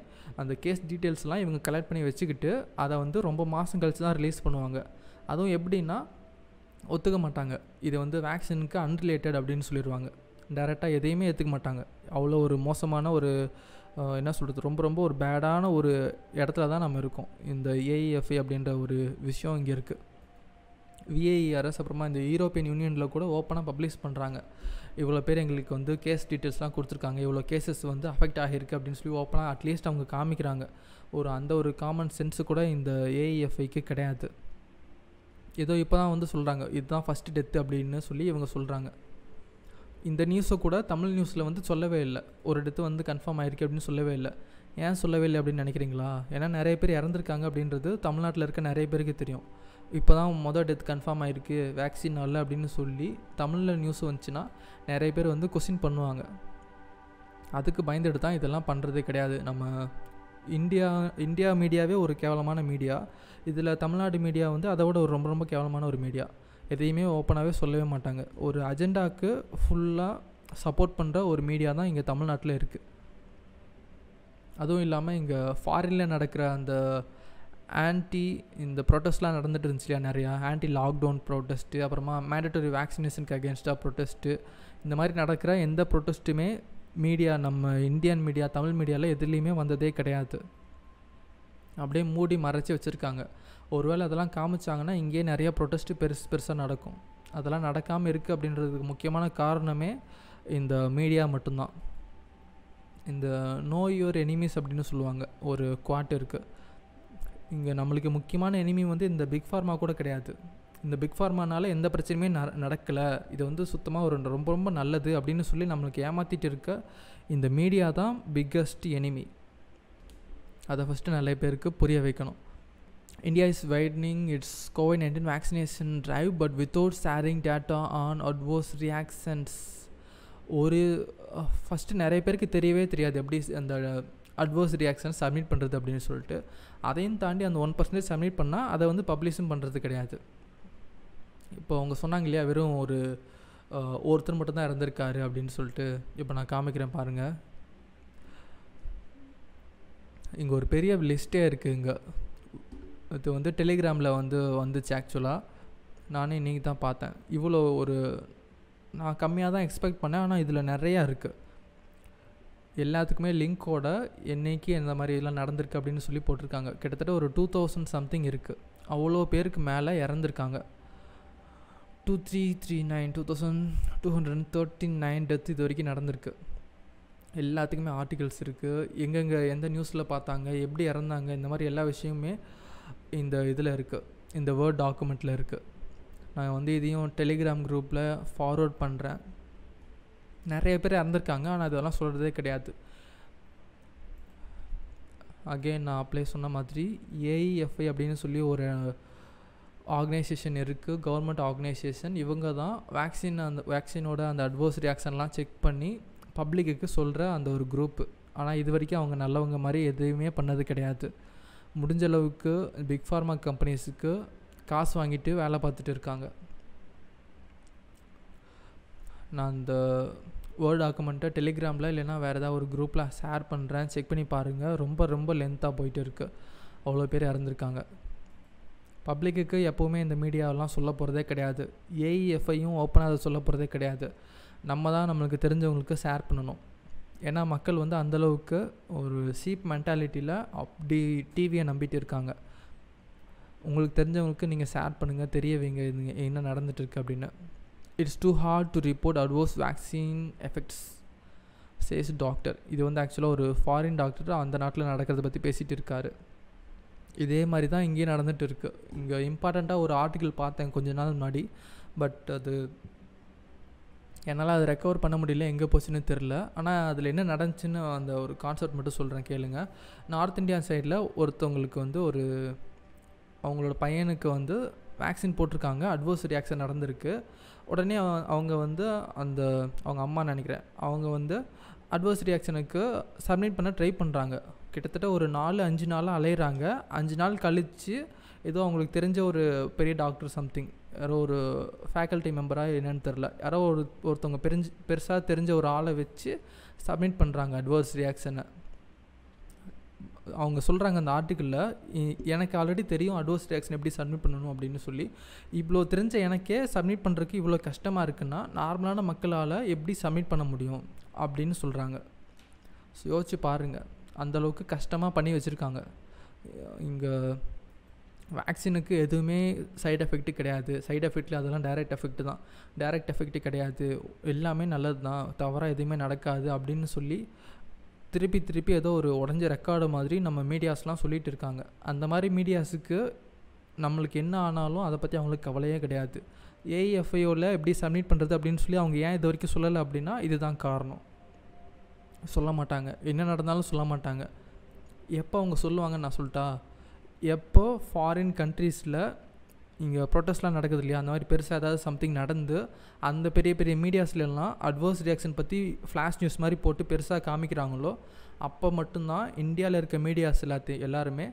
அந்த கேஸ் டீட்டெயில்ஸ்லாம் இவங்க கலெக்ட் பண்ணி வச்சுக்கிட்டு அதை வந்து ரொம்ப மாதம் கழித்து தான் ரிலீஸ் பண்ணுவாங்க அதுவும் எப்படின்னா ஒத்துக்க மாட்டாங்க இது வந்து வேக்சினுக்கு அன்ரிலேட்டட் அப்படின்னு சொல்லிடுவாங்க டேரெக்டாக எதையுமே ஏற்றுக்க மாட்டாங்க அவ்வளோ ஒரு மோசமான ஒரு என்ன சொல்கிறது ரொம்ப ரொம்ப ஒரு பேடான ஒரு இடத்துல தான் நம்ம இருக்கோம் இந்த ஏஐஎஃப்ஐ e அப்படின்ற ஒரு விஷயம் இங்கே இருக்குது விஏஇஆர்எஸ் e அப்புறமா இந்த யூரோப்பியன் யூனியனில் கூட ஓப்பனாக பப்ளிஷ் பண்ணுறாங்க இவ்வளோ பேர் எங்களுக்கு வந்து கேஸ் டீட்டெயில்ஸ்லாம் கொடுத்துருக்காங்க இவ்வளோ கேசஸ் வந்து அஃபெக்ட் ஆகிருக்கு அப்படின்னு சொல்லி ஓப்பனாக அட்லீஸ்ட் அவங்க காமிக்கிறாங்க ஒரு அந்த ஒரு காமன் சென்ஸு கூட இந்த ஏஇஎஃப்ஐக்கு e கிடையாது ஏதோ இப்போ தான் வந்து சொல்கிறாங்க இதுதான் ஃபஸ்ட்டு டெத்து அப்படின்னு சொல்லி இவங்க சொல்கிறாங்க இந்த நியூஸை கூட தமிழ் நியூஸில் வந்து சொல்லவே இல்லை ஒரு இடத்து வந்து கன்ஃபார்ம் ஆயிருக்கு அப்படின்னு சொல்லவே இல்லை ஏன் சொல்லவே இல்லை அப்படின்னு நினைக்கிறீங்களா ஏன்னா நிறைய பேர் இறந்துருக்காங்க அப்படின்றது தமிழ்நாட்டில் இருக்க நிறைய பேருக்கு தெரியும் இப்போ தான் மொதல் டெத் கன்ஃபார்ம் ஆகிருக்கு வேக்சின் நல்ல அப்படின்னு சொல்லி தமிழில் நியூஸ் வந்துச்சுன்னா நிறைய பேர் வந்து கொஸ்டின் பண்ணுவாங்க அதுக்கு பயந்துட்டு தான் இதெல்லாம் பண்ணுறதே கிடையாது நம்ம இந்தியா இந்தியா மீடியாவே ஒரு கேவலமான மீடியா இதில் தமிழ்நாடு மீடியா வந்து அதை விட ஒரு ரொம்ப ரொம்ப கேவலமான ஒரு மீடியா எதையுமே ஓப்பனாகவே சொல்லவே மாட்டாங்க ஒரு அஜெண்டாவுக்கு ஃபுல்லாக சப்போர்ட் பண்ணுற ஒரு மீடியா தான் இங்கே தமிழ்நாட்டில் இருக்குது அதுவும் இல்லாமல் இங்கே ஃபாரினில் நடக்கிற அந்த ஆன்டி இந்த ப்ரொட்டஸ்ட்லாம் நடந்துட்டு இருந்துச்சு நிறையா ஆன்டி லாக்டவுன் ப்ரொட்டஸ்ட்டு அப்புறமா மேண்டட்டரி வேக்சினேஷனுக்கு அகேன்ஸ்டாக ப்ரொட்டஸ்ட்டு இந்த மாதிரி நடக்கிற எந்த ப்ரொட்டஸ்ட்டுமே மீடியா நம்ம இந்தியன் மீடியா தமிழ் மீடியாவில் எதுலேயுமே வந்ததே கிடையாது அப்படியே மூடி மறைச்சி வச்சுருக்காங்க ஒருவேளை அதெல்லாம் காமிச்சாங்கன்னா இங்கேயே நிறைய ப்ரொட்டஸ்ட்டு பெருசு பெருசாக நடக்கும் அதெல்லாம் நடக்காமல் இருக்குது அப்படின்றதுக்கு முக்கியமான காரணமே இந்த மீடியா மட்டும்தான் இந்த நோ யுவர் எனிமீஸ் அப்படின்னு சொல்லுவாங்க ஒரு குவாட் இருக்குது இங்கே நம்மளுக்கு முக்கியமான எனிமி வந்து இந்த பிக் ஃபார்மா கூட கிடையாது இந்த பிக் ஃபார்மானால் எந்த பிரச்சனையுமே ந நடக்கலை இது வந்து சுத்தமாக ஒரு ரொம்ப ரொம்ப நல்லது அப்படின்னு சொல்லி நம்மளுக்கு ஏமாற்றிட்டு இருக்க இந்த மீடியா தான் பிக்கஸ்ட் எனிமி அதை ஃபஸ்ட்டு நிறைய பேருக்கு புரிய வைக்கணும் India is widening its Covid nineteen vaccination drive but without sharing data on adverse reactions ஒரு ஃபஸ்ட்டு நிறைய பேருக்கு தெரியவே தெரியாது எப்படி அந்த அட்வர்ஸ் ரியாக்ஷன் சப்மிட் பண்ணுறது அப்படின்னு சொல்லிட்டு அதையும் தாண்டி அந்த ஒன் பர்சன்டேஜ் சப்மிட் பண்ணால் அதை வந்து பப்ளிஷும் பண்ணுறது கிடையாது இப்போ அவங்க சொன்னாங்க இல்லையா வெறும் ஒரு ஒருத்தர் மட்டும்தான் இறந்துருக்காரு அப்படின்னு சொல்லிட்டு இப்போ நான் காமிக்கிறேன் பாருங்கள் இங்கே ஒரு பெரிய லிஸ்ட்டே இருக்குது இங்கே இது வந்து டெலிகிராமில் வந்து வந்துச்சு ஆக்சுவலாக நானே நீங்கள் தான் பார்த்தேன் இவ்வளோ ஒரு நான் கம்மியாக தான் எக்ஸ்பெக்ட் பண்ணேன் ஆனால் இதில் நிறையா இருக்குது எல்லாத்துக்குமே லிங்க்கோட என்றைக்கு இந்த மாதிரி இதெல்லாம் நடந்திருக்கு அப்படின்னு சொல்லி போட்டிருக்காங்க கிட்டத்தட்ட ஒரு டூ தௌசண்ட் சம்திங் இருக்குது அவ்வளோ பேருக்கு மேலே இறந்துருக்காங்க two three three nine two thousand two hundred and thirty nine death இது வரைக்கும் நடந்திருக்கு எல்லாத்துக்குமே ஆர்டிகல்ஸ் இருக்குது எங்கெங்கே எந்த நியூஸில் பார்த்தாங்க எப்படி இறந்தாங்க இந்த மாதிரி எல்லா விஷயமுமே இந்த இதில் இருக்குது இந்த வேர்ட் டாக்குமெண்ட்டில் இருக்குது நான் வந்து இதையும் டெலிகிராம் குரூப்பில் ஃபார்வேர்ட் பண்ணுறேன் நிறைய பேர் இறந்துருக்காங்க ஆனால் அதெல்லாம் சொல்கிறதே கிடையாது அகெயின் நான் அப்ளை சொன்ன மாதிரி ஏஐஎஃப்ஐ e அப்படின்னு சொல்லி ஒரு ஆர்கனைசேஷன் இருக்குது கவர்மெண்ட் ஆர்கனைசேஷன் இவங்க தான் வேக்சின் அந்த வேக்சினோட அந்த அட்வர்ஸ் ரியாக்ஷன்லாம் செக் பண்ணி பப்ளிக்கு சொல்கிற அந்த ஒரு குரூப்பு ஆனால் இது வரைக்கும் அவங்க நல்லவங்க மாதிரி எதுவுமே பண்ணது கிடையாது முடிஞ்ச அளவுக்கு பிக் ஃபார்மா கம்பெனிஸுக்கு காசு வாங்கிட்டு வேலை பார்த்துட்டு இருக்காங்க நான் அந்த வேர்ட் டாக்குமெண்ட்டை டெலிகிராமில் இல்லைன்னா வேறு ஏதாவது ஒரு குரூப்பில் ஷேர் பண்ணுறேன் செக் பண்ணி பாருங்கள் ரொம்ப ரொம்ப லென்த்தாக போயிட்டு இருக்குது அவ்வளோ பேர் இறந்துருக்காங்க பப்ளிக்குக்கு எப்போவுமே இந்த மீடியாவெல்லாம் சொல்ல போகிறதே கிடையாது ஏஇஎஃப்ஐயும் e ஓப்பனாக அதை சொல்ல போகிறதே கிடையாது நம்ம தான் நம்மளுக்கு தெரிஞ்சவங்களுக்கு ஷேர் பண்ணணும் ஏன்னா மக்கள் வந்து அந்தளவுக்கு ஒரு சீப் மென்டாலிட்டியில் அப்படி டிவியை நம்பிட்டு இருக்காங்க உங்களுக்கு தெரிஞ்சவங்களுக்கு நீங்கள் ஷேர் பண்ணுங்கள் தெரிய வைங்க என்ன நடந்துட்டுருக்கு அப்படின்னு it's too hard to report adverse vaccine effects says doctor இது வந்து ஆக்சுவலாக ஒரு ஃபாரின் டாக்டர் அந்த நாட்டில் நடக்கிறத பற்றி பேசிகிட்டு இருக்காரு இதே மாதிரி தான் இங்கேயும் நடந்துகிட்டு இருக்குது இங்கே இம்பார்ட்டண்ட்டாக ஒரு ஆர்டிக்கிள் பார்த்தேன் கொஞ்ச நாள் முன்னாடி பட் அது என்னால் அது ரெக்கவர் பண்ண முடியல எங்கே போச்சுன்னு தெரில ஆனால் அதில் என்ன நடந்துச்சுன்னு அந்த ஒரு கான்செப்ட் மட்டும் சொல்கிறேன் கேளுங்க நார்த் இந்தியா சைடில் ஒருத்தவங்களுக்கு வந்து ஒரு அவங்களோட பையனுக்கு வந்து வேக்சின் போட்டிருக்காங்க அட்வர்ஸ் ரியாக்ஷன் நடந்திருக்கு உடனே அவங்க வந்து அந்த அவங்க அம்மா நினைக்கிறேன் அவங்க வந்து அட்வர்ஸ் ரியாக்ஷனுக்கு சப்மிட் பண்ண ட்ரை பண்ணுறாங்க கிட்டத்தட்ட ஒரு நாலு அஞ்சு நாளாக அலையிறாங்க அஞ்சு நாள் கழித்து ஏதோ அவங்களுக்கு தெரிஞ்ச ஒரு பெரிய டாக்டர் சம்திங் யாரோ ஒரு ஃபேக்கல்ட்டி மெம்பராக என்னென்னு தெரில யாரோ ஒரு ஒருத்தவங்க பெரிஞ்சு பெருசாக தெரிஞ்ச ஒரு ஆளை வச்சு சப்மிட் பண்ணுறாங்க அட்வர்ஸ் ரியாக்ஷனை அவங்க சொல்கிறாங்க அந்த ஆர்டிக்கலில் எனக்கு ஆல்ரெடி தெரியும் அட்வோர்ஸ் டேக்ஸ்னு எப்படி சப்மிட் பண்ணணும் அப்படின்னு சொல்லி இவ்வளோ தெரிஞ்ச எனக்கே சப்மிட் பண்ணுறதுக்கு இவ்வளோ கஷ்டமாக இருக்குன்னா நார்மலான மக்களால் எப்படி சப்மிட் பண்ண முடியும் அப்படின்னு சொல்கிறாங்க யோசிச்சு பாருங்கள் அந்தளவுக்கு கஷ்டமாக பண்ணி வச்சுருக்காங்க இங்கே வேக்சினுக்கு எதுவுமே சைட் எஃபெக்ட்டு கிடையாது சைட் எஃபெக்டில் அதெல்லாம் டைரக்ட் எஃபெக்ட்டு தான் டைரக்ட் எஃபெக்ட்டு கிடையாது எல்லாமே நல்லது தான் தவறாக எதுவுமே நடக்காது அப்படின்னு சொல்லி திருப்பி திருப்பி ஏதோ ஒரு உடஞ்ச ரெக்கார்டு மாதிரி நம்ம மீடியாஸ்லாம் சொல்லிகிட்டு இருக்காங்க அந்த மாதிரி மீடியாஸுக்கு நம்மளுக்கு என்ன ஆனாலும் அதை பற்றி அவங்களுக்கு கவலையே கிடையாது ஏஇஎஃப்ஐஓவில் எப்படி சப்மிட் பண்ணுறது அப்படின்னு சொல்லி அவங்க ஏன் இது வரைக்கும் சொல்லலை அப்படின்னா இதுதான் காரணம் சொல்ல மாட்டாங்க என்ன நடந்தாலும் சொல்ல மாட்டாங்க எப்போ அவங்க சொல்லுவாங்கன்னு நான் சொல்லிட்டா எப்போ ஃபாரின் கண்ட்ரீஸில் இங்கே ப்ரொட்டஸ்ட்லாம் நடக்குது இல்லையா அந்த மாதிரி பெருசாக ஏதாவது சம்திங் நடந்து அந்த பெரிய பெரிய மீடியாஸ்லாம் அட்வர்ஸ் ரியாக்ஷன் பற்றி ஃப்ளாஷ் நியூஸ் மாதிரி போட்டு பெருசாக காமிக்கிறாங்களோ அப்போ மட்டும்தான் இந்தியாவில் இருக்க மீடியாஸ் எல்லாத்தையும் எல்லாருமே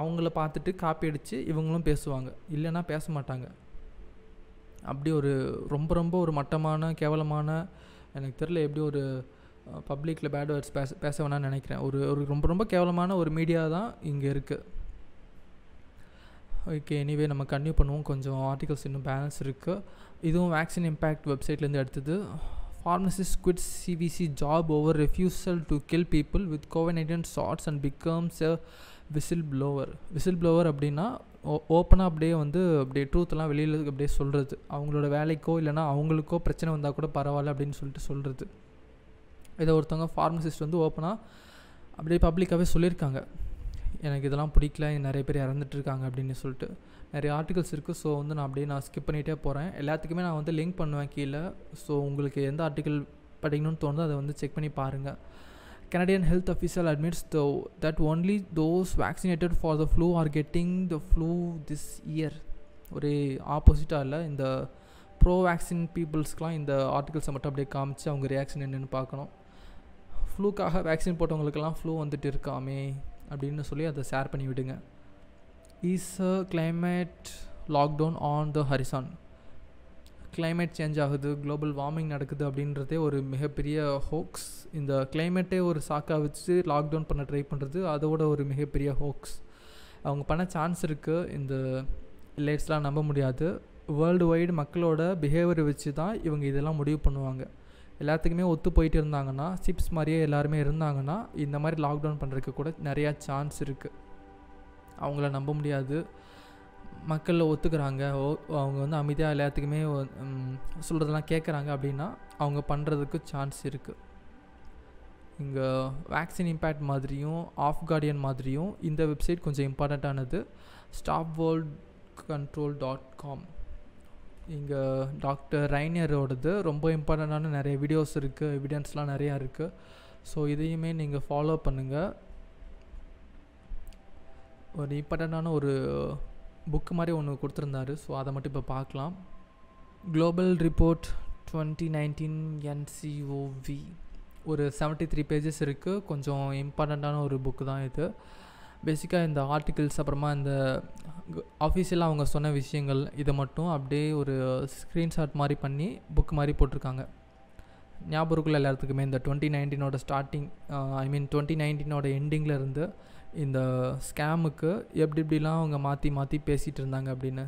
அவங்கள பார்த்துட்டு காப்பி அடித்து இவங்களும் பேசுவாங்க இல்லைன்னா பேச மாட்டாங்க அப்படி ஒரு ரொம்ப ரொம்ப ஒரு மட்டமான கேவலமான எனக்கு தெரில எப்படி ஒரு பப்ளிக்கில் பேட் வேர்ட்ஸ் பேச பேச வேணாம்னு நினைக்கிறேன் ஒரு ஒரு ரொம்ப ரொம்ப கேவலமான ஒரு மீடியா தான் இங்கே இருக்குது ஓகே எனிவே நம்ம கன்யூ பண்ணுவோம் கொஞ்சம் ஆர்டிகல்ஸ் இன்னும் பேலன்ஸ் இருக்குது இதுவும் வேக்சின் இம்பேக்ட் வெப்சைட்லேருந்து எடுத்தது CVC job over refusal to kill people with Covid nineteen shots and becomes a whistle blower whistle blower அப்படின்னா ஓப்பனாக அப்படியே வந்து அப்படியே ட்ரூத்லாம் வெளியில் அப்படியே சொல்கிறது அவங்களோட வேலைக்கோ இல்லைனா அவங்களுக்கோ பிரச்சனை வந்தால் கூட பரவாயில்ல அப்படின்னு சொல்லிட்டு சொல்கிறது இதை ஒருத்தவங்க ஃபார்மசிஸ்ட் வந்து ஓப்பனாக அப்படியே பப்ளிக்காகவே சொல்லியிருக்காங்க எனக்கு இதெல்லாம் பிடிக்கல நிறைய பேர் இறந்துட்டுருக்காங்க அப்படின்னு சொல்லிட்டு நிறைய ஆர்டிகல்ஸ் இருக்குது ஸோ வந்து நான் அப்படியே நான் ஸ்கிப் பண்ணிகிட்டே போகிறேன் எல்லாத்துக்குமே நான் வந்து லிங்க் பண்ணுவேன் கீழே ஸோ உங்களுக்கு எந்த ஆர்டிக்கல் படிக்கணும்னு தோணுதோ அதை வந்து செக் பண்ணி பாருங்கள் Canadian health official admits though that only those vaccinated for the flu are getting the flu this year ஒரு ஆப்போசிட்டாக இல்லை இந்த ப்ரோ வேக்சின் பீப்புள்ஸ்க்கெலாம் இந்த ஆர்டிகல்ஸை மட்டும் அப்படியே காமிச்சு அவங்க ரியாக்ஷன் என்னென்னு பார்க்கணும் ஃப்ளூக்காக வேக்சின் போட்டவங்களுக்கெல்லாம் ஃப்ளூ வந்துட்டு இருக்காமே அப்படின்னு சொல்லி அதை ஷேர் பண்ணி விடுங்க is climate lockdown on the horizon climate change ஆகுது குளோபல் வார்மிங் நடக்குது அப்படின்றதே ஒரு மிகப்பெரிய ஹோக்ஸ் இந்த கிளைமேட்டே ஒரு சாக்காக வச்சு லாக்டவுன் பண்ண ட்ரை பண்ணுறது அதோட ஒரு மிகப்பெரிய ஹோக்ஸ் அவங்க பண்ண சான்ஸ் இருக்குது இந்த லேட்ஸ்லாம் நம்ப முடியாது வேர்ல்டு வைடு மக்களோட பிஹேவியர் வச்சு தான் இவங்க இதெல்லாம் முடிவு பண்ணுவாங்க எல்லாத்துக்குமே ஒத்து போயிட்டு இருந்தாங்கன்னா சிப்ஸ் மாதிரியே எல்லாருமே இருந்தாங்கன்னா இந்த மாதிரி லாக்டவுன் பண்ணுறதுக்கு கூட நிறையா சான்ஸ் இருக்குது அவங்கள நம்ப முடியாது மக்களில் ஒத்துக்கிறாங்க ஓ அவங்க வந்து அமைதியாக எல்லாத்துக்குமே சொல்கிறதெல்லாம் கேட்குறாங்க அப்படின்னா அவங்க பண்ணுறதுக்கு சான்ஸ் இருக்குது இங்கே வேக்சின் இம்பேக்ட் மாதிரியும் ஆஃப் கார்டியன் மாதிரியும் இந்த வெப்சைட் கொஞ்சம் இம்பார்ட்டண்ட்டானது stop world control dot com இங்கே டாக்டர் ரைனியரோடது ரொம்ப இம்பார்ட்டண்ட்டான நிறைய வீடியோஸ் இருக்குது எவிடன்ஸ்லாம் நிறையா இருக்குது ஸோ இதையுமே நீங்கள் ஃபாலோ பண்ணுங்கள் ஒரு இம்பார்ட்டண்ட்டான ஒரு புக்கு மாதிரி ஒன்று கொடுத்துருந்தாரு ஸோ அதை மட்டும் இப்போ பார்க்கலாம் global report twenty nineteen nCoV ஒரு செவன்ட்டி த்ரீ பேஜஸ் இருக்குது கொஞ்சம் இம்பார்ட்டண்ட்டான ஒரு புக்கு தான் இது பேசிக்காக இந்த ஆர்டிகிள்ஸ் அப்புறமா இந்த ஆஃபீஷியலாக அவங்க சொன்ன விஷயங்கள் இதை மட்டும் அப்படியே ஒரு ஸ்க்ரீன்ஷாட் மாதிரி பண்ணி புக் மாதிரி போட்டிருக்காங்க ஞாபகத்தில் எல்லாத்துக்குமே இந்த டுவெண்ட்டி நைன்டீனோட ஸ்டார்டிங் ஐ மீன் டுவெண்ட்டி நைன்டீனோட எண்டிங்கில் இருந்து இந்த ஸ்கேமுக்கு எப்படி எப்படிலாம் அவங்க மாற்றி மாற்றி பேசிகிட்டு இருந்தாங்க அப்படின்னு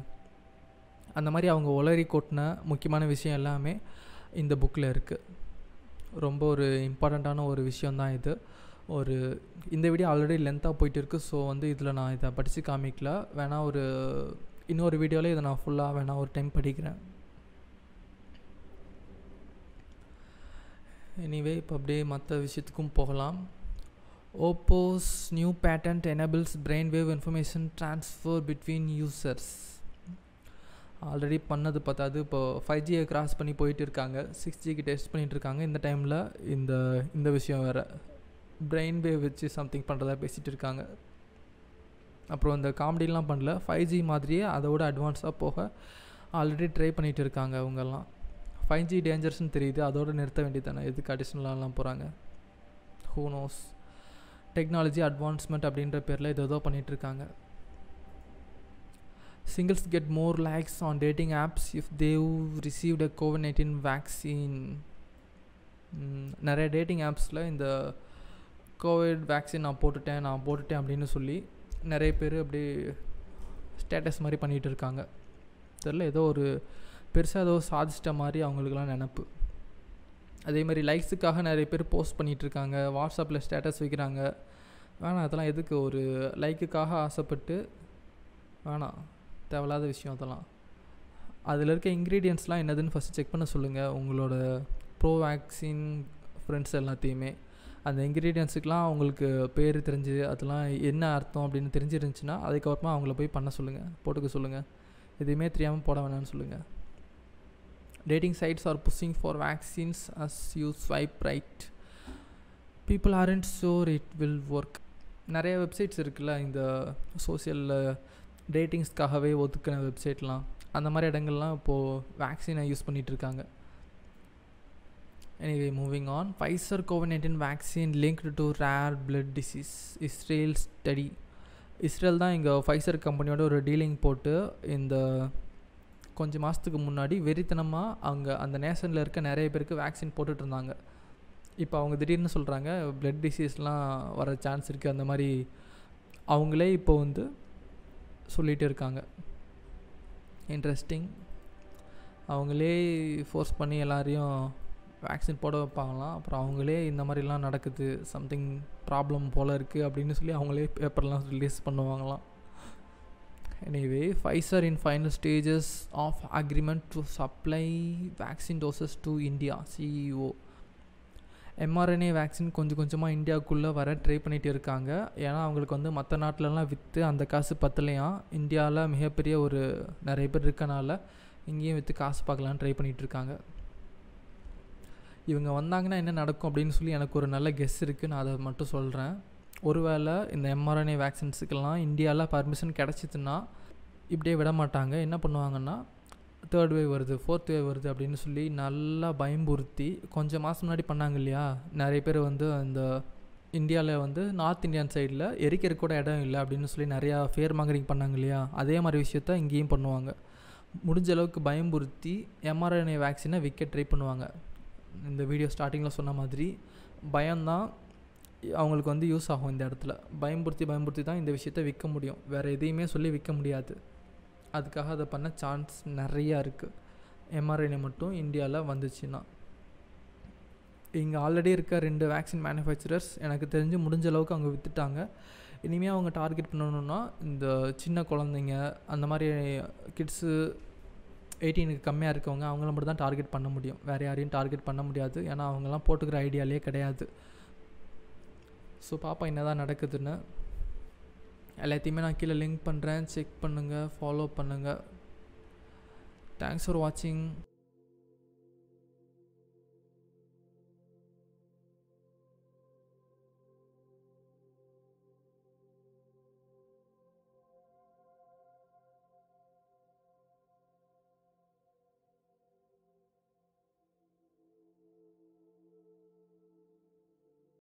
அந்த மாதிரி அவங்க உளறி கொட்டின முக்கியமான விஷயம் எல்லாமே இந்த புக்கில் இருக்குது ரொம்ப ஒரு இம்பார்ட்டண்ட்டான ஒரு விஷயந்தான் இது ஒரு இந்த வீடியோ ஆல்ரெடி லென்த்தாக போயிட்டு இருக்குது ஸோ வந்து இதில் நான் இதை படித்து காமிக்கல வேணால் ஒரு இன்னொரு வீடியோவில் இதை நான் ஃபுல்லாக வேணால் ஒரு டைம் படிக்கிறேன் எனிவே இப்போ அப்படியே மற்ற விஷயத்துக்கும் போகலாம் Oppo's new patent enables brain wave information transfer between users already பண்ணது பார்த்தாது இப்போ ஃபைவ் ஜியை கிராஸ் பண்ணி போயிட்டு இருக்காங்க சிக்ஸ் ஜிக்கு டெஸ்ட் பண்ணிகிட்டு இருக்காங்க இந்த டைமில் இந்த இந்த விஷயம் வேறு பிரெயின் வேவ் வச்சு சம்திங் பண்ணுறதா பேசிகிட்டு இருக்காங்க அப்புறம் இந்த காமெடிலாம் பண்ணல ஃபைவ் ஜி மாதிரியே அதோட அட்வான்ஸாக போக ஆல்ரெடி ட்ரை பண்ணிகிட்டு இருக்காங்க அவங்கெல்லாம் ஃபைவ் ஜி டேஞ்சர்ஸ்னு தெரியுது அதோடு நிறுத்த வேண்டியதானே எதுக்கு அடிஷ்னலாலாம் போகிறாங்க ஹூ நோஸ் டெக்னாலஜி அட்வான்ஸ்மெண்ட் அப்படின்ற பேரில் இது ஏதோ பண்ணிகிட்ருக்காங்க singles get more likes on dating apps if they received a Covid nineteen vaccine நிறைய டேட்டிங் ஆப்ஸில் இந்த கோவிட் வேக்சின் நான் போட்டுட்டேன் நான் போட்டுட்டேன் அப்படின்னு சொல்லி நிறைய பேர் அப்படி ஸ்டேட்டஸ் மாதிரி பண்ணிகிட்டு இருக்காங்க தெரில ஏதோ ஒரு பெருசாக ஏதோ சாதிச்சிட்ட மாதிரி அவங்களுக்குலாம் நினப்பு அதே மாதிரி லைக்ஸுக்காக நிறைய பேர் போஸ்ட் பண்ணிகிட்ருக்காங்க வாட்ஸ்அப்பில் ஸ்டேட்டஸ் வைக்கிறாங்க வேணாம் அதெல்லாம் எதுக்கு ஒரு லைக்குக்காக ஆசைப்பட்டு வேணாம் தேவையில்லாத விஷயம் அதெல்லாம் அதில் இருக்க இன்க்ரீடியன்ட்ஸ்லாம் என்னதுன்னு ஃபஸ்ட்டு செக் பண்ண சொல்லுங்கள் உங்களோட ப்ரோ வேக்சின் ஃப்ரெண்ட்ஸ் எல்லாத்தையுமே அந்த இன்க்ரீடியன்ஸுக்கெலாம் அவங்களுக்கு பேர் தெரிஞ்சு அதெல்லாம் என்ன அர்த்தம் அப்படின்னு தெரிஞ்சிருந்துச்சுன்னா அதுக்கப்புறமா அவங்கள போய் பண்ண சொல்லுங்கள் போட்டுக்க சொல்லுங்கள் எதுவுமே தெரியாமல் போட வேணாம்னு சொல்லுங்கள் dating sites are pushing for vaccines as you swipe right people aren't sure it will work நிறைய வெப்சைட்ஸ் இருக்குல்ல இந்த சோசியலில் டேட்டிங்ஸ்க்காகவே ஒதுக்கின வெப்சைட்லாம் அந்த மாதிரி இடங்கள்லாம் இப்போது வேக்சினை யூஸ் பண்ணிகிட்ருக்காங்க Anyway, moving on. Pfizer COVID 19 vaccine linked to rare blood disease. Israel study. Israel தான் இங்கே ஃபைசர் கம்பெனியோட ஒரு டீலிங் போட்டு இந்த கொஞ்சம் மாதத்துக்கு முன்னாடி வெறித்தனமாக அங்கே அந்த நேஷனில் இருக்க நிறைய பேருக்கு வேக்சின் போட்டுட்ருந்தாங்க இப்போ அவங்க திடீர்னு சொல்கிறாங்க பிளட் டிசீஸ்லாம் வர சான்ஸ் இருக்குது அந்த மாதிரி அவங்களே இப்போ வந்து சொல்லிகிட்டு இருக்காங்க இன்ட்ரெஸ்டிங் அவங்களே ஃபோர்ஸ் பண்ணி எல்லாரையும் வேக்சின் போட வைப்பாங்களாம் அப்புறம் அவங்களே இந்த மாதிரிலாம் நடக்குது சம்திங் ப்ராப்ளம் போல் இருக்குது அப்படின்னு சொல்லி அவங்களே பேப்பர்லாம் ரிலீஸ் பண்ணுவாங்களாம் anyway Pfizer in final stages of agreement to supply vaccine doses to India CEO mRNA vaccine கொஞ்சம் கொஞ்சமாக இந்தியாவுக்குள்ளே வர ட்ரை பண்ணிகிட்டு இருக்காங்க ஏன்னா அவங்களுக்கு வந்து மற்ற நாட்டிலலாம் விற்று அந்த காசு பத்தலையாம் இந்தியாவில் மிகப்பெரிய ஒரு நிறைய பேர் இருக்கனால இங்கேயும் விற்று காசு பார்க்கலான்னு ட்ரை பண்ணிகிட்டு இருக்காங்க இவங்க வந்தாங்கன்னா என்ன நடக்கும் அப்படின்னு சொல்லி எனக்கு ஒரு நல்ல கெஸ் இருக்குது நான் அதை மட்டும் சொல்கிறேன் ஒருவேளை இந்த எம்ஆர்என்ஏ வேக்சின்ஸுக்கெல்லாம் இந்தியாவில் பர்மிஷன் கிடச்சிதுன்னா இப்படியே விட மாட்டாங்க என்ன பண்ணுவாங்கன்னா தேர்ட் வேவ் வருது ஃபோர்த் வேவ் வருது அப்படின்னு சொல்லி நல்லா பயம்புறுத்தி கொஞ்சம் மாதம் முன்னாடி பண்ணாங்க இல்லையா நிறைய பேர் வந்து அந்த இந்தியாவில் வந்து நார்த் இந்தியன் சைடில் எரிக்கிற கூட இடம் இல்லை அப்படின்னு சொல்லி நிறையா ஃபேர் மாங்கரிங் பண்ணாங்க இல்லையா அதே மாதிரி விஷயத்த இங்கேயும் பண்ணுவாங்க முடிஞ்ச அளவுக்கு பயம்புறுத்தி எம்ஆர்என்ஏ வேக்சினை விற்க ட்ரை பண்ணுவாங்க இந்த வீடியோ ஸ்டார்டிங்கில் சொன்ன மாதிரி பயம்தான் அவங்களுக்கு வந்து யூஸ் ஆகும் இந்த இடத்துல பயம்புறுத்தி பயம்புறுத்தி தான் இந்த விஷயத்த விற்க முடியும் வேறு எதையுமே சொல்லி விற்க முடியாது அதுக்காக அதை பண்ண சான்ஸ் நிறையா இருக்குது எம்ஆர்என்ஏ மட்டும் இந்தியாவில் வந்துச்சுன்னா இங்கே ஆல்ரெடி இருக்க ரெண்டு வேக்சின் மேனுஃபேக்சரர்ஸ் எனக்கு தெரிஞ்சு முடிஞ்ச அளவுக்கு அவங்க விற்றுட்டாங்க இனிமேல் அவங்க டார்கெட் பண்ணணுன்னா இந்த சின்ன குழந்தைங்க அந்த மாதிரி கிட்ஸு எயிட்டீனுக்கு கம்மியாக இருக்கவங்க அவங்கள மட்டும் தான் டார்கெட் பண்ண முடியும் வேறு யாரையும் டார்கெட் பண்ண முடியாது ஏன்னா அவங்கெல்லாம் போட்டுக்கிற ஐடியாலே கிடையாது ஸோ பாப்பா என்ன தான் நடக்குதுன்னு எல்லாத்தையுமே நான் கீழே லிங்க் பண்ணுறேன் செக் பண்ணுங்கள் ஃபாலோ பண்ணுங்கள் தேங்க்ஸ் ஃபார் வாட்சிங்